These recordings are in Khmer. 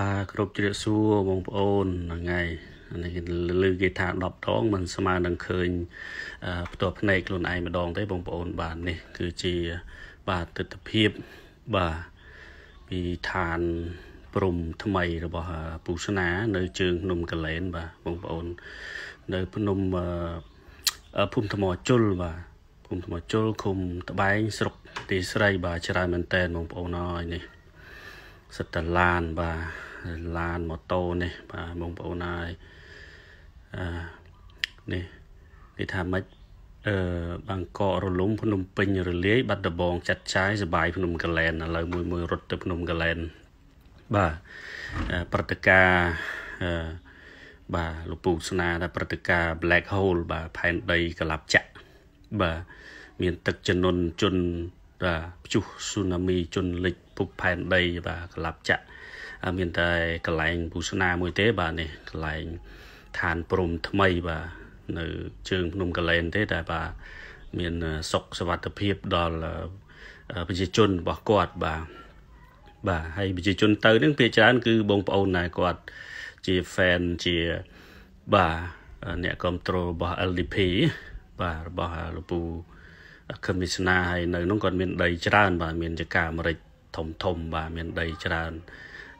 បាទគ្រប់ជ្រាបសួរបងប្អូនថ្ងៃនេះគេលើគេថា10ដងមិនស្មើនឹងឃើញផ្ទាល់ភ្នែកខ្លួនឯងម្ដងទេបងប្អូនបាទនេះគឺជាបាទទស្សនភាពបាទពីឋានព្រំថ្មីរបស់ពូស្នា នៅជើងភ្នំកលែនបាទបងប្អូននៅភ្នំភូមិថ្មជុលបាទភូមិថ្មជុលឃុំត្បែង ស្រុកទីស្រីបាទច្រើនមែនតើបងប្អូនអើយនេះសិតតឡានបាទឡានម៉ូតូនេះបាទបងប្អូនហើយអឺនេះគេថាម៉េចអឺបាងករលំភ្នំពេញរលាយបាត់ដំបងចាត់ចាយសបាយ ភ្នំកលែនឥឡូវមួយមួយរត់ទៅភ្នំកលែនបាទព្រឹត្តិការណ៍អឺបាទលោកពូស្នាថាព្រឹត្តិការណ៍ Black Hole បាទផែនដីកលាប់ចាក់បាទមានទឹកជំនន់ជន់បាទព្យុះស៊ូណាមីជន់លិច ពុកផែនដីបាទកលាប់ចាក់មានតែកន្លែងពូស្នាមួយទេ បាទនេះកន្លែងឋានព្រំថ្មីបាទនៅ ជើងភ្នំកលែនទេតែបាទមានសុខសวัสดิភាពដល់ប្រជាជនរបស់គាត់បាទបាទហើយប្រជាជនទៅនឹងភាគច្រើនគឺបងប្អូនណែគាត់ ជា fan ជាបាទអ្នកគ្រប់គ្រងរបស់ LDP បាទរបស់លោកពូខមមីស្នាហើយនៅនោះគាត់មានដីច្រើន បាទមានចកាអាមេរិកធំធំ បាទមានដីច្រើន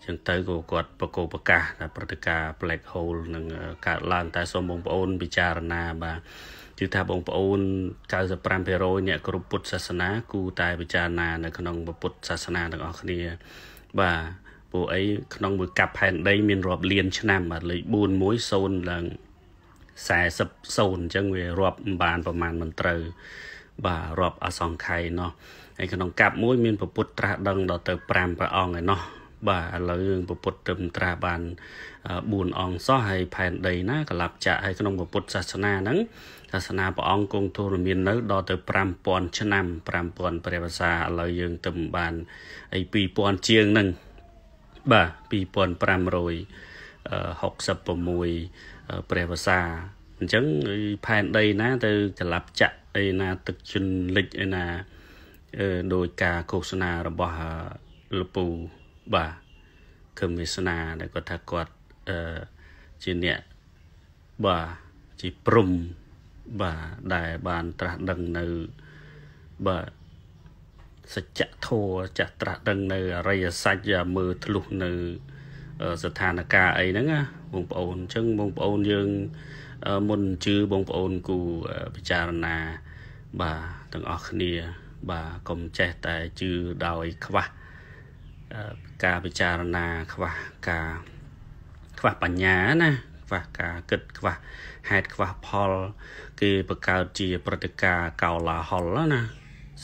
ចឹងទៅក៏គាត់ប្រកោប្រកាសថាព្រឹត្តិការណ៍ black hole នឹងកើតឡើងតែសូមបងប្អូនពិចារណា បាទគឺថាបងប្អូន95%អ្នកគ្រប់ពុទ្ធសាសនាគូតែពិចារណា នៅក្នុង ពុទ្ធសាសនាទាំងអស់គ្នាបាទពួកអីក្នុងមួយកាប់ផែនដីមានរាប់លាន ឆ្នាំបាទលេខ410ឡើង40សូនអញ្ចឹងវារាប់មិនបានប្រមាណមិនត្រូវបាទរាប់ អសង្ខ័យเนาะហើយក្នុងកាប់មួយមានពុទ្ធត្រាស់ដឹងដល់ទៅ5ព្រះអង្គឯណោះបាទឥឡូវយើងពពុទ្ធត្រឹមត្រាបាន4អង្គសោះហើយផែនដី ណាក្លាប់ចាក់ហើយក្នុងពុទ្ធសាសនាហ្នឹងសាសនាព្រះអង្គគង់ទូរមាននៅដល់ទៅ5000ឆ្នាំ5000ព្រះវស្សាឥឡូវយើងទៅបានអី2000ជាងហ្នឹងបាទ2566ព្រះវស្សាអញ្ចឹងផែនដីណាទៅក្លាប់ចាក់ឯណាទឹកជន់លិចឯណាដោយការឃោសនារបស់លពូបាទខឹមវាសនាដែលគាត់ថាគាត់អឺជាអ្នកបាទជាព្រំបាទដែលបានត្រាស់ដឹងនៅបាទសច្ចធម៌ចាស់ត្រាស់ដឹងនៅអរិយសច្ចមើលធ្លុះនៅស្ថានភាពអីហ្នឹងណាបងប្អូនអញ្ចឹងបងប្អូនយើងមុនជឿបងប្អូនគូពិចារណា បាទទាំងអស់គ្នា បាទកុំចេះតែជឿដោយ ខ្វះការពិចារណាខ្វះការខ្វះបញ្ញាណា ខ្វះការគិតខ្វះហេតុខ្វះផលគេបង្កើតជាព្រឹត្តិការណ៍កោលាហលណា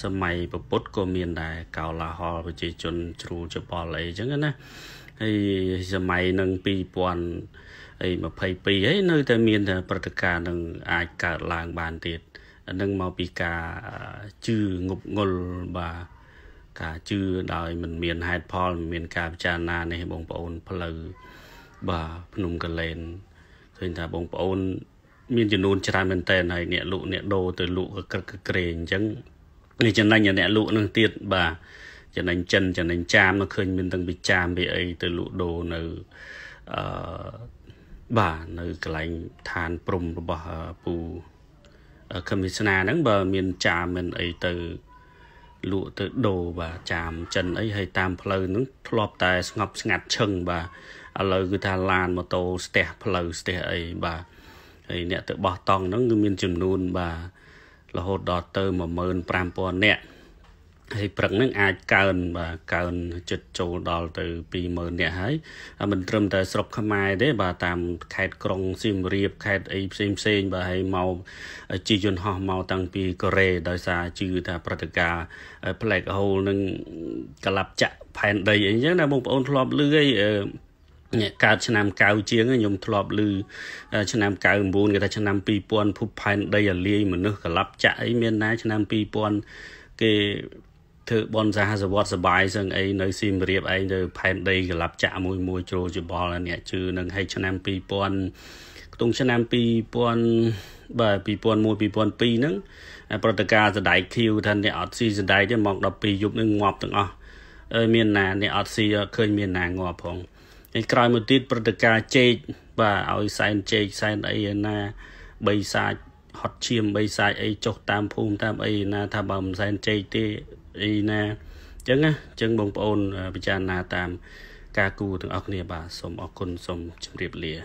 សម័យពពុទ្ធក៏មានដែរកោលាហល ប្រជាជនជ្រូច្បល់អីចឹងណាហើយសម័យនឹង2000អី22ហើយនៅតែមានតែព្រឹត្តិការណ៍នឹងអាចកើតឡើងបានទៀតនឹងមកពីការជឿងប់ងល់បាទការជឿដោយមិនមានហេតុផលមិនមានការពិចារណានេះបងប្អូន ផ្លូវបាទភ្នំកលែនឃើញថាបងប្អូនមានចំនួនច្រើនមែនតើហើយអ្នកលក់អ្នកដូរទៅលក់ក្រឹកក្រែងអញ្ចឹងនេះចំណេញអ្នកលក់នឹងទៀតបាទចំណេញចិនចំណេញចាមមកឃើញមានទាំងពីចាមពីអីទៅលក់ដូរនៅអឺបាទនៅកន្លែងឋានព្រំរបស់ពូ commissioner ហ្នឹងបើ មានចាមមានអីទៅលក់ទៅដូរបាទចាមចិនអីហើយតាមផ្លូវហ្នឹងធ្លាប់តែស្ងប់ស្ងាត់ឈឹងបាទឥឡូវគឺថាឡានម៉ូតូស្ទះផ្លូវស្ទះអីបាទហើយអ្នកទៅបោះតង់ហ្នឹងគឺមានចំនួនបាទរហូតដល់ទៅ15000នាក់ហើយព្រឹកនឹងអាចកើនបាទកើនចិត្តចូលដល់ទៅ20000នាក់ហើយមិនត្រឹមតែស្រុកខ្មែរទេបាទតាមខេត្តក្រុងសៀមរាបខេត្តអីផ្សេងផ្សេងបាទហើយមកជាយន្តហោះមកតាំងពីកូរ៉េដោយសារជឿថាព្រឹត្តិការណ៍ Black Hole នឹងក្លាប់ចាក់ផែនដីអីចឹងណាបងប្អូនធ្លាប់លឺអីកើតឆ្នាំ9ជាងខ្ញុំធ្លាប់ឮឆ្នាំ99គេថាឆ្នាំ2000ភពផែនដីអាលាយមនុស្សក្លាប់ចាក់អីមានណាឆ្នាំ2000គេធ្វើបនសហសវត្តសបាយសឹងអីនៅស៊ីមរៀបឯងទៅផែនដីក្លាប់ចាក់មួយមួយជ្រុលច្បល់អ្នកជឿនឹងហេឆ្នាំ2000ខ្ទង់ឆ្នាំ2000បាទ2001 2002ហ្នឹងប្រតិការសដៃឃីវថាអ្នកអត់ស៊ីសដៃទេមក12យប់នឹងងាប់ទាំងអស់មានណាអ្នកអត់ស៊ីឃើញមានណាងាប់ផងហើយក្រោយមកទៀតព្រឹត្តិការណ៍ជែកបាទឲ្យសែនជែកសែនអីណាបីសាច់ហត់ឈាមបីសាច់អីចុះតាមភូមិតាមអីណាថាបើមិនសែនជែកទេអីណាអញ្ចឹងណាអញ្ចឹងបងប្អូនពិចារណាតាម ការគូទាំងអស់គ្នាបាទសូមអរគុណសូមជម្រាបលា